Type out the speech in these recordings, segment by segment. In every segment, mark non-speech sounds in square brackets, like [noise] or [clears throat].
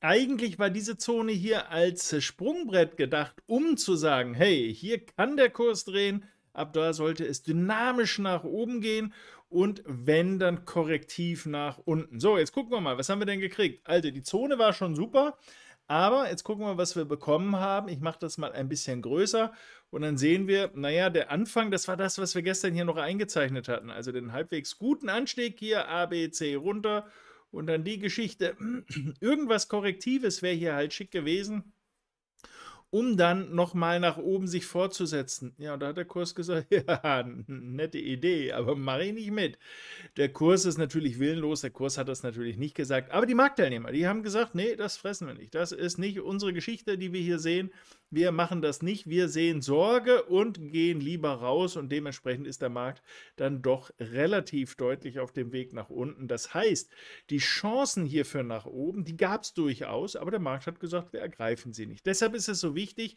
eigentlich war diese Zone hier als Sprungbrett gedacht, um zu sagen, hey, hier kann der Kurs drehen, ab da sollte es dynamisch nach oben gehen und wenn, dann korrektiv nach unten. So, jetzt gucken wir mal, was haben wir denn gekriegt? Also, die Zone war schon super, aber jetzt gucken wir mal, was wir bekommen haben. Ich mache das mal ein bisschen größer und dann sehen wir, naja, der Anfang, das war das, was wir gestern hier noch eingezeichnet hatten. Also den halbwegs guten Anstieg hier, A, B, C runter und dann die Geschichte, [clears throat] irgendwas Korrektives wäre hier halt schick gewesen, um dann nochmal nach oben sich fortzusetzen. Ja, und da hat der Kurs gesagt, [laughs] ja, nette Idee, aber mache ich nicht mit. Der Kurs ist natürlich willenlos, der Kurs hat das natürlich nicht gesagt, aber die Marktteilnehmer, die haben gesagt, nee, das fressen wir nicht. Das ist nicht unsere Geschichte, die wir hier sehen. Wir machen das nicht. Wir sehen Sorge und gehen lieber raus und dementsprechend ist der Markt dann doch relativ deutlich auf dem Weg nach unten. Das heißt, die Chancen hierfür nach oben, die gab es durchaus, aber der Markt hat gesagt, wir ergreifen sie nicht. Deshalb ist es so wichtig,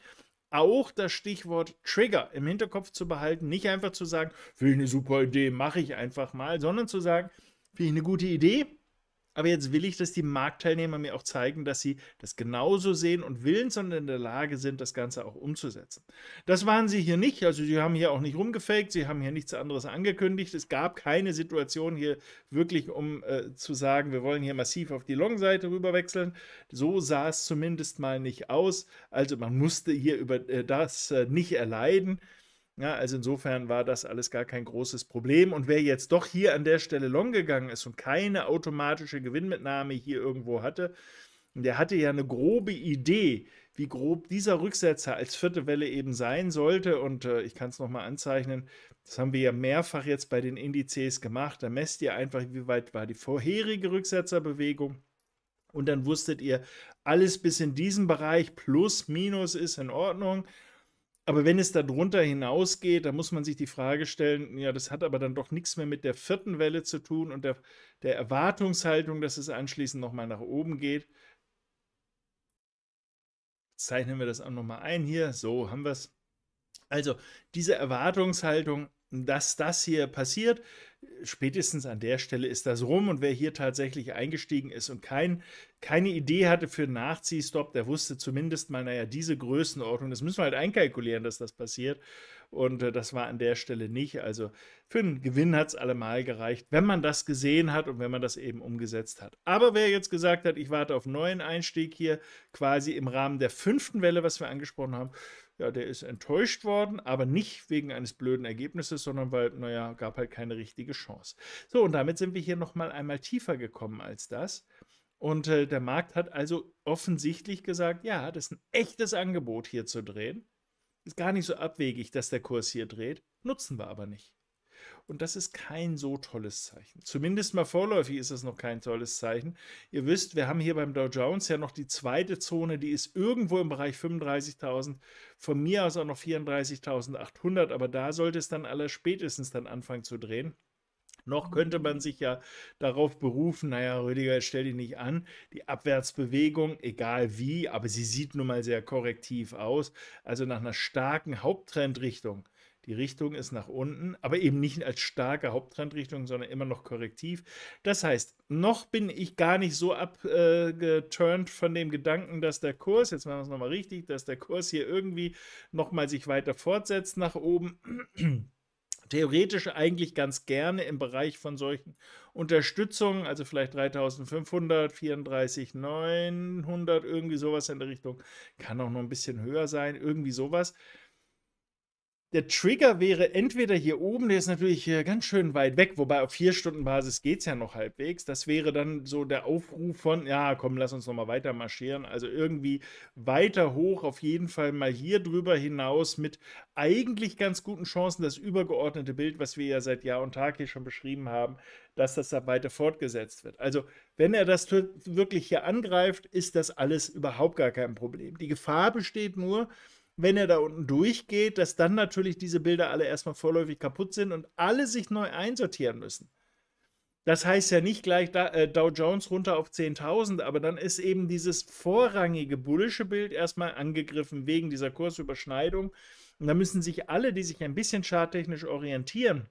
auch das Stichwort Trigger im Hinterkopf zu behalten. Nicht einfach zu sagen, finde ich eine super Idee, mache ich einfach mal, sondern zu sagen, finde ich eine gute Idee, aber jetzt will ich, dass die Marktteilnehmer mir auch zeigen, dass sie das genauso sehen und willens und in der Lage sind, das Ganze auch umzusetzen. Das waren sie hier nicht. Also sie haben hier auch nicht rumgefaked, sie haben hier nichts anderes angekündigt. Es gab keine Situation hier wirklich, um äh, zu sagen, wir wollen hier massiv auf die Long-Seite rüberwechseln. So sah es zumindest mal nicht aus. Also man musste hier über äh, das äh, nicht erleiden. Ja, also insofern war das alles gar kein großes Problem. Und wer jetzt doch hier an der Stelle long gegangen ist und keine automatische Gewinnmitnahme hier irgendwo hatte, der hatte ja eine grobe Idee, wie grob dieser Rücksetzer als vierte Welle eben sein sollte. Und äh, ich kann es nochmal anzeichnen, das haben wir ja mehrfach jetzt bei den Indizes gemacht. Da messt ihr einfach, wie weit war die vorherige Rücksetzerbewegung. Und dann wusstet ihr, alles bis in diesen Bereich plus minus ist in Ordnung aber wenn es darunter hinausgeht, dann muss man sich die Frage stellen, ja, das hat aber dann doch nichts mehr mit der vierten Welle zu tun und der, der Erwartungshaltung, dass es anschließend nochmal nach oben geht. zeichnen wir das auch nochmal ein hier. So haben wir es. Also diese Erwartungshaltung, dass das hier passiert, spätestens an der Stelle ist das rum. Und wer hier tatsächlich eingestiegen ist und kein, keine Idee hatte für einen Nachziehstopp, der wusste zumindest mal, naja, diese Größenordnung, das müssen wir halt einkalkulieren, dass das passiert. Und äh, das war an der Stelle nicht. Also für einen Gewinn hat es allemal gereicht, wenn man das gesehen hat und wenn man das eben umgesetzt hat. Aber wer jetzt gesagt hat, ich warte auf einen neuen Einstieg hier, quasi im Rahmen der fünften Welle, was wir angesprochen haben, ja, der ist enttäuscht worden, aber nicht wegen eines blöden Ergebnisses, sondern weil, naja, gab halt keine richtige Chance. So, und damit sind wir hier nochmal einmal tiefer gekommen als das. Und äh, der Markt hat also offensichtlich gesagt, ja, das ist ein echtes Angebot hier zu drehen. Ist gar nicht so abwegig, dass der Kurs hier dreht, nutzen wir aber nicht. Und das ist kein so tolles Zeichen. Zumindest mal vorläufig ist es noch kein tolles Zeichen. Ihr wisst, wir haben hier beim Dow Jones ja noch die zweite Zone, die ist irgendwo im Bereich 35.000, von mir aus auch noch 34.800, aber da sollte es dann aller spätestens dann anfangen zu drehen. Noch könnte man mhm. sich ja darauf berufen, naja, Rüdiger, stell dich nicht an. Die Abwärtsbewegung, egal wie, aber sie sieht nun mal sehr korrektiv aus. Also nach einer starken Haupttrendrichtung die Richtung ist nach unten, aber eben nicht als starke Haupttrendrichtung, sondern immer noch korrektiv. Das heißt, noch bin ich gar nicht so abgeturnt von dem Gedanken, dass der Kurs, jetzt machen wir es nochmal richtig, dass der Kurs hier irgendwie nochmal sich weiter fortsetzt nach oben. theoretisch eigentlich ganz gerne im Bereich von solchen Unterstützungen, also vielleicht 3500, 34, 900, irgendwie sowas in der Richtung. Kann auch noch ein bisschen höher sein, irgendwie sowas. Der Trigger wäre entweder hier oben, der ist natürlich äh, ganz schön weit weg, wobei auf 4-Stunden-Basis geht es ja noch halbwegs. Das wäre dann so der Aufruf von, ja, komm, lass uns nochmal weiter marschieren. Also irgendwie weiter hoch, auf jeden Fall mal hier drüber hinaus mit eigentlich ganz guten Chancen, das übergeordnete Bild, was wir ja seit Jahr und Tag hier schon beschrieben haben, dass das da weiter fortgesetzt wird. Also, wenn er das wirklich hier angreift, ist das alles überhaupt gar kein Problem. Die Gefahr besteht nur, wenn er da unten durchgeht, dass dann natürlich diese Bilder alle erstmal vorläufig kaputt sind und alle sich neu einsortieren müssen. Das heißt ja nicht gleich da, äh, Dow Jones runter auf 10.000, aber dann ist eben dieses vorrangige bullische Bild erstmal angegriffen wegen dieser Kursüberschneidung. Und da müssen sich alle, die sich ein bisschen charttechnisch orientieren,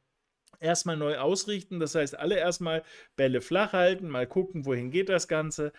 erstmal neu ausrichten. Das heißt, alle erstmal Bälle flach halten, mal gucken, wohin geht das Ganze.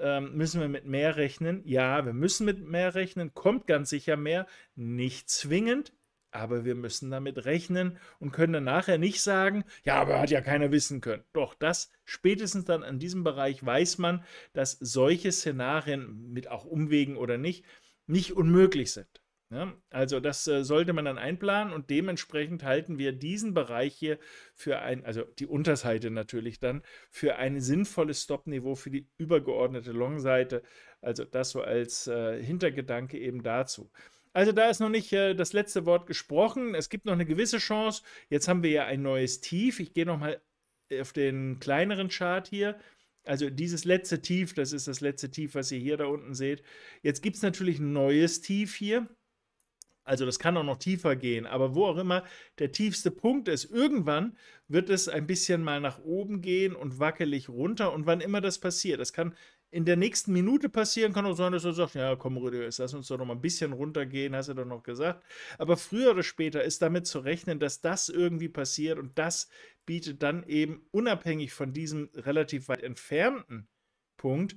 Ähm, müssen wir mit mehr rechnen? Ja, wir müssen mit mehr rechnen. Kommt ganz sicher mehr. Nicht zwingend, aber wir müssen damit rechnen und können dann nachher nicht sagen, ja, aber hat ja keiner wissen können. Doch das spätestens dann in diesem Bereich weiß man, dass solche Szenarien mit auch Umwegen oder nicht nicht unmöglich sind. Ja, ne? also das äh, sollte man dann einplanen und dementsprechend halten wir diesen Bereich hier für ein, also die Unterseite natürlich dann, für ein sinnvolles Stop-Niveau für die übergeordnete Long-Seite. Also das so als äh, Hintergedanke eben dazu. Also da ist noch nicht äh, das letzte Wort gesprochen. Es gibt noch eine gewisse Chance. Jetzt haben wir ja ein neues Tief. Ich gehe nochmal auf den kleineren Chart hier. Also dieses letzte Tief, das ist das letzte Tief, was ihr hier da unten seht. Jetzt gibt es natürlich ein neues Tief hier. Also das kann auch noch tiefer gehen, aber wo auch immer der tiefste Punkt ist, irgendwann wird es ein bisschen mal nach oben gehen und wackelig runter. Und wann immer das passiert, das kann in der nächsten Minute passieren, kann auch sein, dass du sagst, ja komm Rüdiger, lass uns doch noch mal ein bisschen runtergehen, hast du doch noch gesagt. Aber früher oder später ist damit zu rechnen, dass das irgendwie passiert und das bietet dann eben unabhängig von diesem relativ weit entfernten Punkt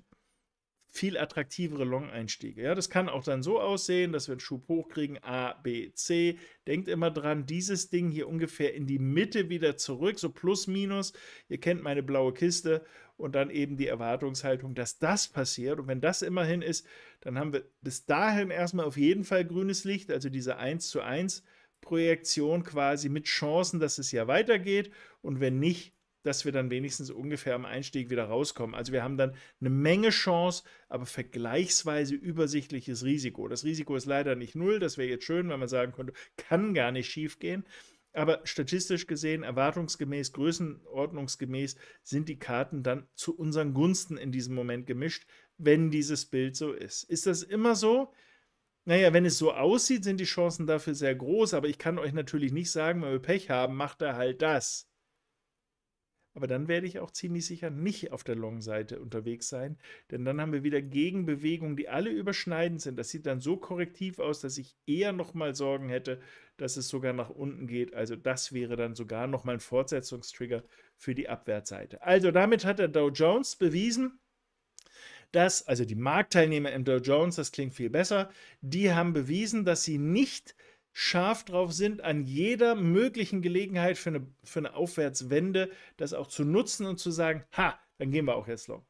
viel attraktivere Long-Einstiege. Ja, das kann auch dann so aussehen, dass wir einen Schub hochkriegen, A, B, C. Denkt immer dran, dieses Ding hier ungefähr in die Mitte wieder zurück, so plus, minus. Ihr kennt meine blaue Kiste und dann eben die Erwartungshaltung, dass das passiert. Und wenn das immerhin ist, dann haben wir bis dahin erstmal auf jeden Fall grünes Licht, also diese 1 zu 1 Projektion quasi mit Chancen, dass es ja weitergeht. Und wenn nicht, dass wir dann wenigstens ungefähr am Einstieg wieder rauskommen. Also wir haben dann eine Menge Chance, aber vergleichsweise übersichtliches Risiko. Das Risiko ist leider nicht null, das wäre jetzt schön, wenn man sagen könnte, kann gar nicht schiefgehen. Aber statistisch gesehen, erwartungsgemäß, größenordnungsgemäß sind die Karten dann zu unseren Gunsten in diesem Moment gemischt, wenn dieses Bild so ist. Ist das immer so? Naja, wenn es so aussieht, sind die Chancen dafür sehr groß, aber ich kann euch natürlich nicht sagen, wenn wir Pech haben, macht er halt das. Aber dann werde ich auch ziemlich sicher nicht auf der Long-Seite unterwegs sein, denn dann haben wir wieder Gegenbewegungen, die alle überschneidend sind. Das sieht dann so korrektiv aus, dass ich eher nochmal Sorgen hätte, dass es sogar nach unten geht. Also das wäre dann sogar nochmal ein Fortsetzungstrigger für die Abwärtsseite. Also damit hat der Dow Jones bewiesen, dass, also die Marktteilnehmer im Dow Jones, das klingt viel besser, die haben bewiesen, dass sie nicht scharf drauf sind, an jeder möglichen Gelegenheit für eine, für eine Aufwärtswende das auch zu nutzen und zu sagen, ha, dann gehen wir auch jetzt long.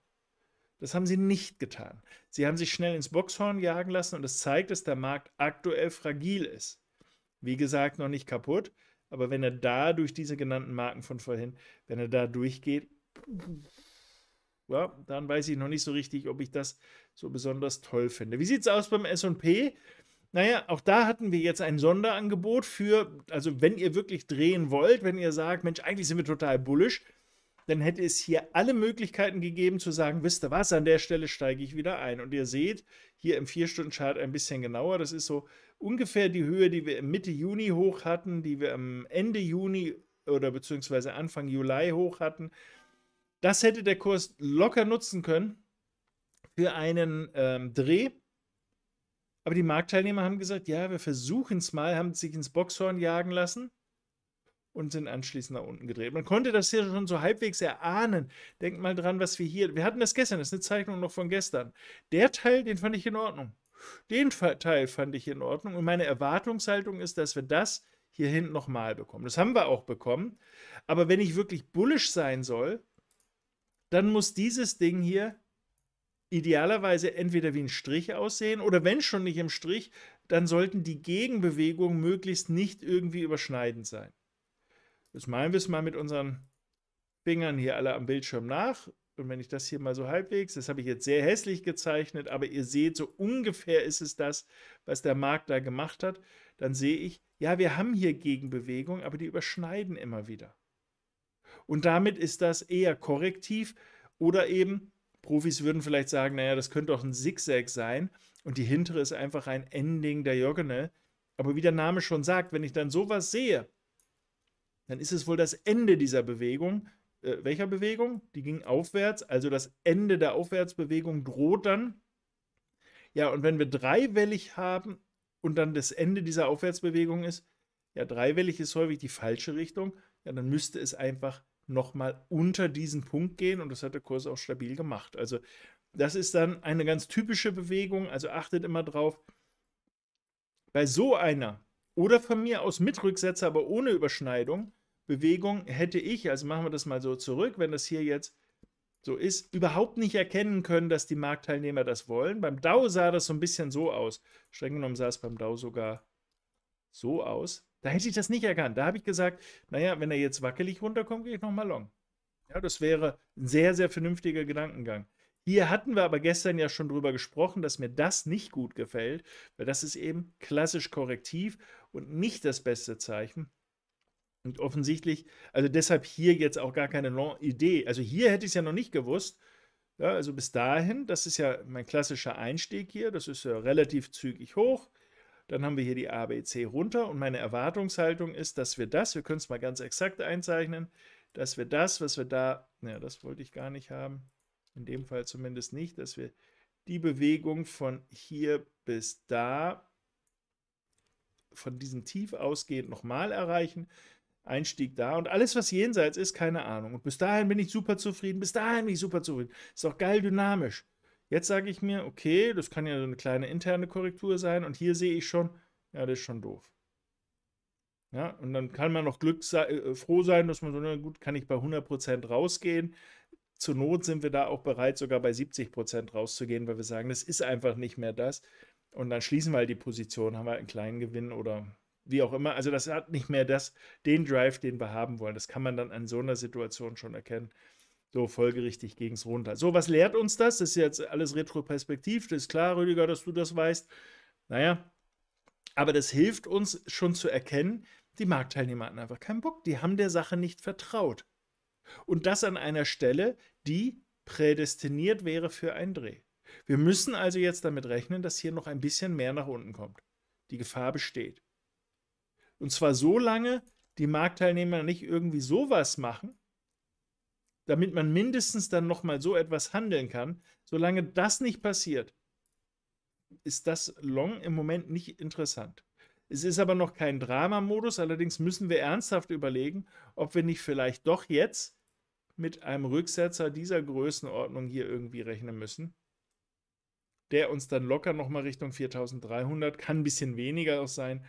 Das haben sie nicht getan. Sie haben sich schnell ins Boxhorn jagen lassen und es das zeigt, dass der Markt aktuell fragil ist. Wie gesagt, noch nicht kaputt, aber wenn er da durch diese genannten Marken von vorhin, wenn er da durchgeht, ja, dann weiß ich noch nicht so richtig, ob ich das so besonders toll finde. Wie sieht es aus beim SP? Naja, auch da hatten wir jetzt ein Sonderangebot für, also wenn ihr wirklich drehen wollt, wenn ihr sagt, Mensch, eigentlich sind wir total bullisch, dann hätte es hier alle Möglichkeiten gegeben zu sagen, wisst ihr was, an der Stelle steige ich wieder ein. Und ihr seht hier im 4-Stunden-Chart ein bisschen genauer, das ist so ungefähr die Höhe, die wir Mitte Juni hoch hatten, die wir am Ende Juni oder beziehungsweise Anfang Juli hoch hatten. Das hätte der Kurs locker nutzen können für einen ähm, Dreh. Aber die Marktteilnehmer haben gesagt, ja, wir versuchen es mal, haben sich ins Boxhorn jagen lassen und sind anschließend nach unten gedreht. Man konnte das hier schon so halbwegs erahnen. Denkt mal dran, was wir hier. Wir hatten das gestern, das ist eine Zeichnung noch von gestern. Der Teil, den fand ich in Ordnung. Den Teil fand ich in Ordnung. Und meine Erwartungshaltung ist, dass wir das hier hinten nochmal bekommen. Das haben wir auch bekommen. Aber wenn ich wirklich bullisch sein soll, dann muss dieses Ding hier idealerweise entweder wie ein Strich aussehen oder wenn schon nicht im Strich, dann sollten die Gegenbewegungen möglichst nicht irgendwie überschneidend sein. Jetzt meinen wir es mal mit unseren Fingern hier alle am Bildschirm nach. Und wenn ich das hier mal so halbwegs, das habe ich jetzt sehr hässlich gezeichnet, aber ihr seht, so ungefähr ist es das, was der Markt da gemacht hat, dann sehe ich, ja, wir haben hier Gegenbewegungen, aber die überschneiden immer wieder. Und damit ist das eher korrektiv oder eben Profis würden vielleicht sagen, naja, das könnte doch ein Zigzag sein und die hintere ist einfach ein Ending Diagonal. Aber wie der Name schon sagt, wenn ich dann sowas sehe, dann ist es wohl das Ende dieser Bewegung. Äh, welcher Bewegung? Die ging aufwärts, also das Ende der Aufwärtsbewegung droht dann. Ja, und wenn wir dreiwellig haben und dann das Ende dieser Aufwärtsbewegung ist, ja, dreiwellig ist häufig die falsche Richtung, ja, dann müsste es einfach nochmal unter diesen Punkt gehen und das hat der Kurs auch stabil gemacht. Also das ist dann eine ganz typische Bewegung, also achtet immer drauf, bei so einer oder von mir aus mit Rücksetzer, aber ohne Überschneidung, Bewegung hätte ich, also machen wir das mal so zurück, wenn das hier jetzt so ist, überhaupt nicht erkennen können, dass die Marktteilnehmer das wollen. Beim DAO sah das so ein bisschen so aus. Streng genommen sah es beim DAO sogar so aus. Da hätte ich das nicht erkannt. Da habe ich gesagt, naja, wenn er jetzt wackelig runterkommt, gehe ich nochmal long. Ja, das wäre ein sehr, sehr vernünftiger Gedankengang. Hier hatten wir aber gestern ja schon drüber gesprochen, dass mir das nicht gut gefällt, weil das ist eben klassisch korrektiv und nicht das beste Zeichen. Und offensichtlich, also deshalb hier jetzt auch gar keine Long-Idee. Also hier hätte ich es ja noch nicht gewusst. Ja, also bis dahin, das ist ja mein klassischer Einstieg hier, das ist ja äh, relativ zügig hoch. Dann haben wir hier die ABC runter und meine Erwartungshaltung ist, dass wir das, wir können es mal ganz exakt einzeichnen, dass wir das, was wir da, naja, das wollte ich gar nicht haben, in dem Fall zumindest nicht, dass wir die Bewegung von hier bis da von diesem Tief ausgehend nochmal erreichen. Einstieg da und alles, was jenseits ist, keine Ahnung. Und bis dahin bin ich super zufrieden, bis dahin bin ich super zufrieden. Ist doch geil dynamisch. Jetzt sage ich mir, okay, das kann ja so eine kleine interne Korrektur sein und hier sehe ich schon, ja, das ist schon doof. Ja, und dann kann man noch Glück sei, äh, froh sein, dass man so, na gut, kann ich bei 100% rausgehen. Zur Not sind wir da auch bereit, sogar bei 70% rauszugehen, weil wir sagen, das ist einfach nicht mehr das. Und dann schließen wir halt die Position, haben wir einen kleinen Gewinn oder wie auch immer. Also das hat nicht mehr das, den Drive, den wir haben wollen. Das kann man dann an so einer Situation schon erkennen. So folgerichtig ging es runter. So, was lehrt uns das? Das ist jetzt alles retroperspektiv. Das ist klar, Rüdiger, dass du das weißt. Naja, aber das hilft uns schon zu erkennen, die Marktteilnehmer hatten einfach keinen Bock. Die haben der Sache nicht vertraut. Und das an einer Stelle, die prädestiniert wäre für einen Dreh. Wir müssen also jetzt damit rechnen, dass hier noch ein bisschen mehr nach unten kommt. Die Gefahr besteht. Und zwar so lange, die Marktteilnehmer nicht irgendwie sowas machen, damit man mindestens dann nochmal so etwas handeln kann. Solange das nicht passiert, ist das Long im Moment nicht interessant. Es ist aber noch kein Drama-Modus, allerdings müssen wir ernsthaft überlegen, ob wir nicht vielleicht doch jetzt mit einem Rücksetzer dieser Größenordnung hier irgendwie rechnen müssen, der uns dann locker nochmal Richtung 4300, kann ein bisschen weniger auch sein,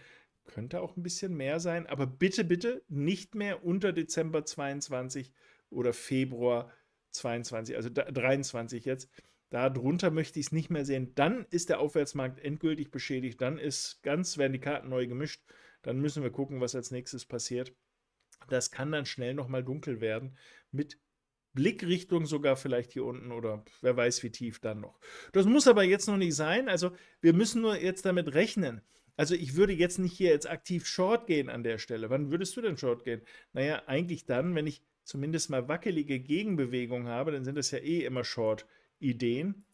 könnte auch ein bisschen mehr sein, aber bitte, bitte nicht mehr unter Dezember 22 oder Februar 22, also 23 jetzt. Darunter möchte ich es nicht mehr sehen. Dann ist der Aufwärtsmarkt endgültig beschädigt. Dann ist ganz, werden die Karten neu gemischt. Dann müssen wir gucken, was als nächstes passiert. Das kann dann schnell nochmal dunkel werden. Mit Blickrichtung sogar vielleicht hier unten oder wer weiß wie tief dann noch. Das muss aber jetzt noch nicht sein. Also wir müssen nur jetzt damit rechnen. Also ich würde jetzt nicht hier jetzt aktiv Short gehen an der Stelle. Wann würdest du denn Short gehen? Naja, eigentlich dann, wenn ich zumindest mal wackelige Gegenbewegung habe, dann sind das ja eh immer Short-Ideen.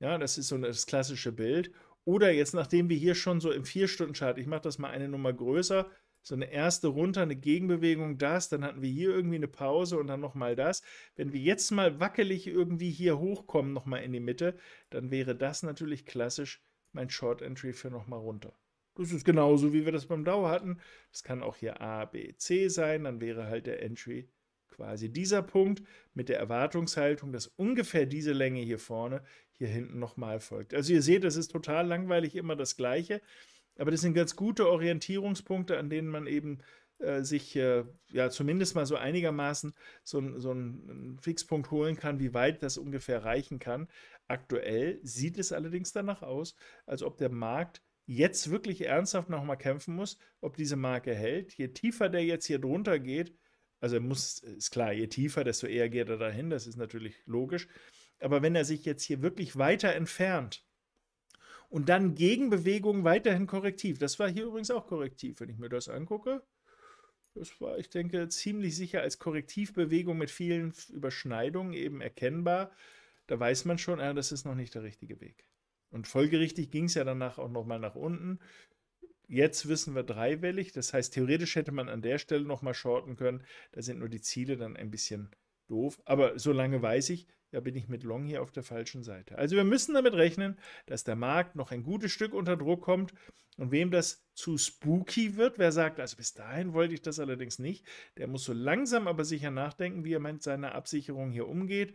Ja, das ist so das klassische Bild. Oder jetzt, nachdem wir hier schon so im 4-Stunden-Chart, ich mache das mal eine Nummer größer, so eine erste runter, eine Gegenbewegung, das, dann hatten wir hier irgendwie eine Pause und dann nochmal das. Wenn wir jetzt mal wackelig irgendwie hier hochkommen, nochmal in die Mitte, dann wäre das natürlich klassisch mein Short Entry für nochmal runter. Das ist genauso, wie wir das beim Dauer hatten. Das kann auch hier A, B, C sein, dann wäre halt der Entry quasi dieser Punkt mit der Erwartungshaltung, dass ungefähr diese Länge hier vorne hier hinten nochmal folgt. Also ihr seht, es ist total langweilig immer das Gleiche, aber das sind ganz gute Orientierungspunkte, an denen man eben äh, sich äh, ja zumindest mal so einigermaßen so, so einen Fixpunkt holen kann, wie weit das ungefähr reichen kann. Aktuell sieht es allerdings danach aus, als ob der Markt jetzt wirklich ernsthaft nochmal kämpfen muss, ob diese Marke hält. Je tiefer der jetzt hier drunter geht, also er muss, ist klar, je tiefer, desto eher geht er dahin, das ist natürlich logisch. Aber wenn er sich jetzt hier wirklich weiter entfernt und dann Gegenbewegung weiterhin korrektiv, das war hier übrigens auch korrektiv, wenn ich mir das angucke. Das war, ich denke, ziemlich sicher als Korrektivbewegung mit vielen Überschneidungen eben erkennbar. Da weiß man schon, ja, ah, das ist noch nicht der richtige Weg. Und folgerichtig ging es ja danach auch nochmal nach unten. Jetzt wissen wir dreiwellig, das heißt, theoretisch hätte man an der Stelle nochmal shorten können. Da sind nur die Ziele dann ein bisschen doof. Aber solange weiß ich, da bin ich mit Long hier auf der falschen Seite. Also wir müssen damit rechnen, dass der Markt noch ein gutes Stück unter Druck kommt. Und wem das zu spooky wird, wer sagt, also bis dahin wollte ich das allerdings nicht, der muss so langsam aber sicher nachdenken, wie er mit seiner Absicherung hier umgeht.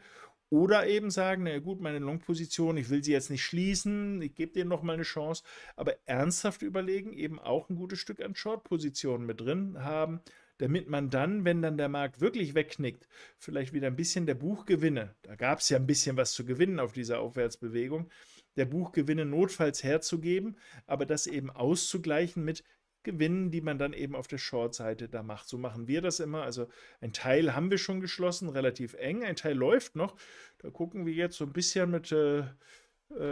Oder eben sagen, na gut, meine Long-Position, ich will sie jetzt nicht schließen, ich gebe dir nochmal eine Chance. Aber ernsthaft überlegen, eben auch ein gutes Stück an Short-Positionen mit drin haben, damit man dann, wenn dann der Markt wirklich wegknickt, vielleicht wieder ein bisschen der Buchgewinne, da gab es ja ein bisschen was zu gewinnen auf dieser Aufwärtsbewegung, der Buchgewinne notfalls herzugeben, aber das eben auszugleichen mit, gewinnen, die man dann eben auf der Short-Seite da macht. So machen wir das immer. Also ein Teil haben wir schon geschlossen, relativ eng. Ein Teil läuft noch. Da gucken wir jetzt so ein bisschen mit äh, äh,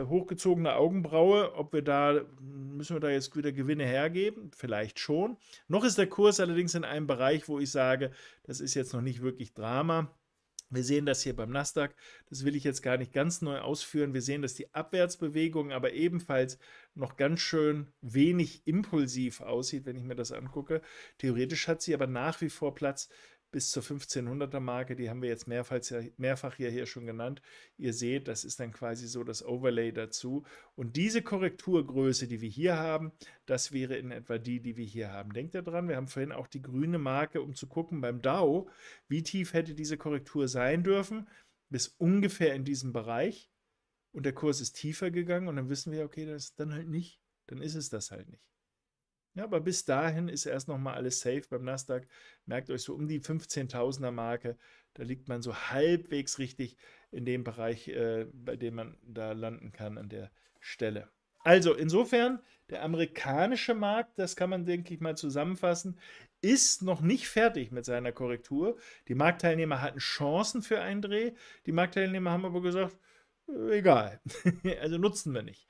hochgezogener Augenbraue, ob wir da, müssen wir da jetzt wieder Gewinne hergeben? Vielleicht schon. Noch ist der Kurs allerdings in einem Bereich, wo ich sage, das ist jetzt noch nicht wirklich Drama. Wir sehen das hier beim Nasdaq, das will ich jetzt gar nicht ganz neu ausführen. Wir sehen, dass die Abwärtsbewegung aber ebenfalls noch ganz schön wenig impulsiv aussieht, wenn ich mir das angucke. Theoretisch hat sie aber nach wie vor Platz bis zur 1500er Marke, die haben wir jetzt mehrfach, mehrfach hierher schon genannt. Ihr seht, das ist dann quasi so das Overlay dazu. Und diese Korrekturgröße, die wir hier haben, das wäre in etwa die, die wir hier haben. Denkt daran, wir haben vorhin auch die grüne Marke, um zu gucken beim Dow, wie tief hätte diese Korrektur sein dürfen, bis ungefähr in diesem Bereich und der Kurs ist tiefer gegangen und dann wissen wir, okay, das ist dann halt nicht, dann ist es das halt nicht. Ja, aber bis dahin ist erst nochmal alles safe beim Nasdaq. Merkt euch so um die 15.000er Marke, da liegt man so halbwegs richtig in dem Bereich, äh, bei dem man da landen kann an der Stelle. Also insofern, der amerikanische Markt, das kann man, denke ich, mal zusammenfassen, ist noch nicht fertig mit seiner Korrektur. Die Marktteilnehmer hatten Chancen für einen Dreh. Die Marktteilnehmer haben aber gesagt, egal. [laughs] also nutzen wir nicht.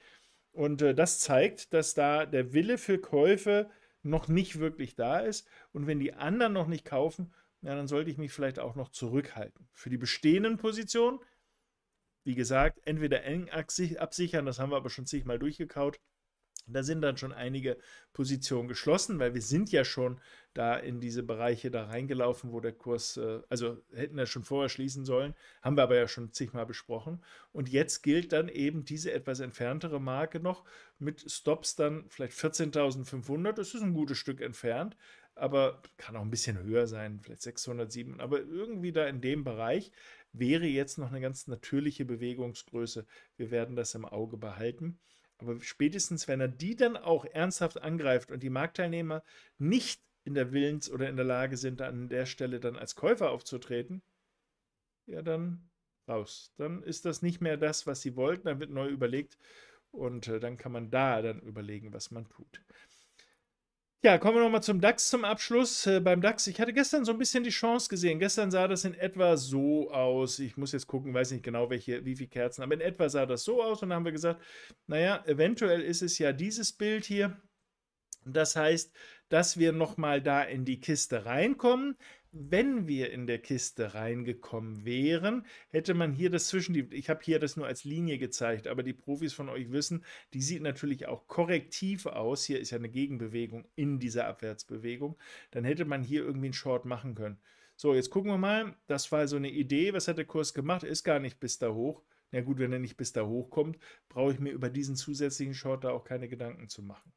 Und äh, das zeigt, dass da der Wille für Käufe noch nicht wirklich da ist. Und wenn die anderen noch nicht kaufen, ja, dann sollte ich mich vielleicht auch noch zurückhalten. Für die bestehenden Positionen, wie gesagt, entweder eng absichern, das haben wir aber schon zigmal durchgekaut, da sind dann schon einige Positionen geschlossen, weil wir sind ja schon da in diese Bereiche da reingelaufen, wo der Kurs, äh, also hätten wir schon vorher schließen sollen, haben wir aber ja schon zigmal besprochen. Und jetzt gilt dann eben diese etwas entferntere Marke noch mit Stops dann vielleicht 14.500. Das ist ein gutes Stück entfernt, aber kann auch ein bisschen höher sein, vielleicht 607. Aber irgendwie da in dem Bereich wäre jetzt noch eine ganz natürliche Bewegungsgröße. Wir werden das im Auge behalten. Aber spätestens, wenn er die dann auch ernsthaft angreift und die Marktteilnehmer nicht in der Willens oder in der Lage sind, an der Stelle dann als Käufer aufzutreten, ja, dann raus. Dann ist das nicht mehr das, was sie wollten, dann wird neu überlegt und äh, dann kann man da dann überlegen, was man tut. Ja, kommen wir nochmal zum DAX zum Abschluss. Äh, beim DAX, ich hatte gestern so ein bisschen die Chance gesehen. Gestern sah das in etwa so aus. Ich muss jetzt gucken, weiß nicht genau, welche, wie viele Kerzen, aber in etwa sah das so aus. Und dann haben wir gesagt, naja, eventuell ist es ja dieses Bild hier. Das heißt, dass wir nochmal da in die Kiste reinkommen wenn wir in der Kiste reingekommen wären, hätte man hier das zwischen die, ich habe hier das nur als Linie gezeigt, aber die Profis von euch wissen, die sieht natürlich auch korrektiv aus. Hier ist ja eine Gegenbewegung in dieser Abwärtsbewegung. Dann hätte man hier irgendwie einen Short machen können. So, jetzt gucken wir mal. Das war so eine Idee. Was hat der Kurs gemacht? Ist gar nicht bis da hoch. Na gut, wenn er nicht bis da hochkommt, brauche ich mir über diesen zusätzlichen Short da auch keine Gedanken zu machen.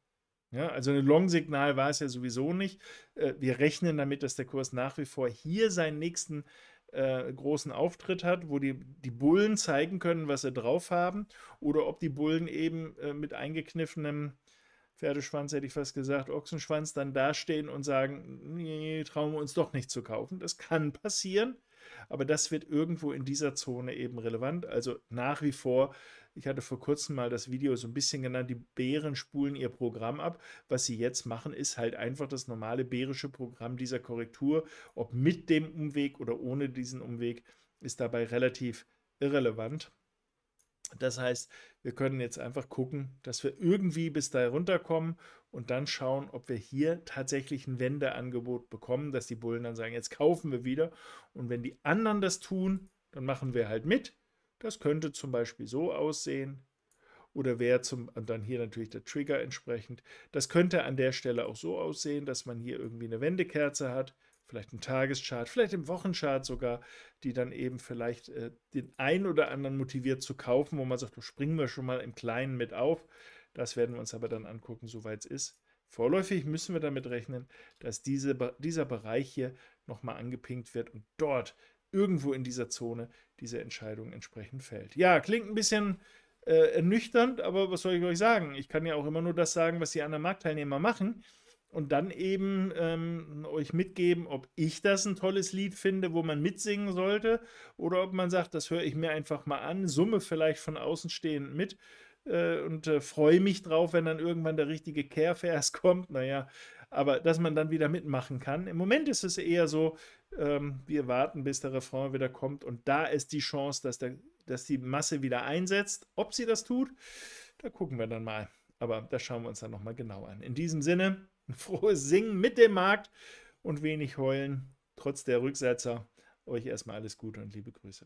Ja, also ein Long-Signal war es ja sowieso nicht. Äh, wir rechnen damit, dass der Kurs nach wie vor hier seinen nächsten äh, großen Auftritt hat, wo die, die Bullen zeigen können, was sie drauf haben, oder ob die Bullen eben äh, mit eingekniffenem Pferdeschwanz, hätte ich fast gesagt, Ochsenschwanz, dann dastehen und sagen, nee, trauen wir uns doch nicht zu kaufen. Das kann passieren, aber das wird irgendwo in dieser Zone eben relevant. Also nach wie vor ich hatte vor kurzem mal das Video so ein bisschen genannt, die Bären spulen ihr Programm ab. Was sie jetzt machen, ist halt einfach das normale bärische Programm dieser Korrektur. Ob mit dem Umweg oder ohne diesen Umweg, ist dabei relativ irrelevant. Das heißt, wir können jetzt einfach gucken, dass wir irgendwie bis da runterkommen und dann schauen, ob wir hier tatsächlich ein Wendeangebot bekommen, dass die Bullen dann sagen, jetzt kaufen wir wieder. Und wenn die anderen das tun, dann machen wir halt mit. Das könnte zum Beispiel so aussehen oder wäre zum, und dann hier natürlich der Trigger entsprechend. Das könnte an der Stelle auch so aussehen, dass man hier irgendwie eine Wendekerze hat, vielleicht einen Tageschart, vielleicht einen Wochenchart sogar, die dann eben vielleicht äh, den einen oder anderen motiviert zu kaufen, wo man sagt, da springen wir schon mal im Kleinen mit auf. Das werden wir uns aber dann angucken, soweit es ist. Vorläufig müssen wir damit rechnen, dass diese, dieser Bereich hier nochmal angepinkt wird und dort irgendwo in dieser Zone diese Entscheidung entsprechend fällt. Ja, klingt ein bisschen äh, ernüchternd, aber was soll ich euch sagen? Ich kann ja auch immer nur das sagen, was die anderen Marktteilnehmer machen und dann eben ähm, euch mitgeben, ob ich das ein tolles Lied finde, wo man mitsingen sollte, oder ob man sagt, das höre ich mir einfach mal an, summe vielleicht von außen stehend mit äh, und äh, freue mich drauf, wenn dann irgendwann der richtige Care-Vers [laughs] kommt. Naja, aber dass man dann wieder mitmachen kann. Im Moment ist es eher so, ähm, wir warten, bis der Refrain wieder kommt. Und da ist die Chance, dass, der, dass die Masse wieder einsetzt. Ob sie das tut, da gucken wir dann mal. Aber das schauen wir uns dann nochmal genau an. In diesem Sinne, ein [laughs] frohes Singen mit dem Markt und wenig heulen, trotz der Rücksetzer. Euch erstmal alles Gute und liebe Grüße.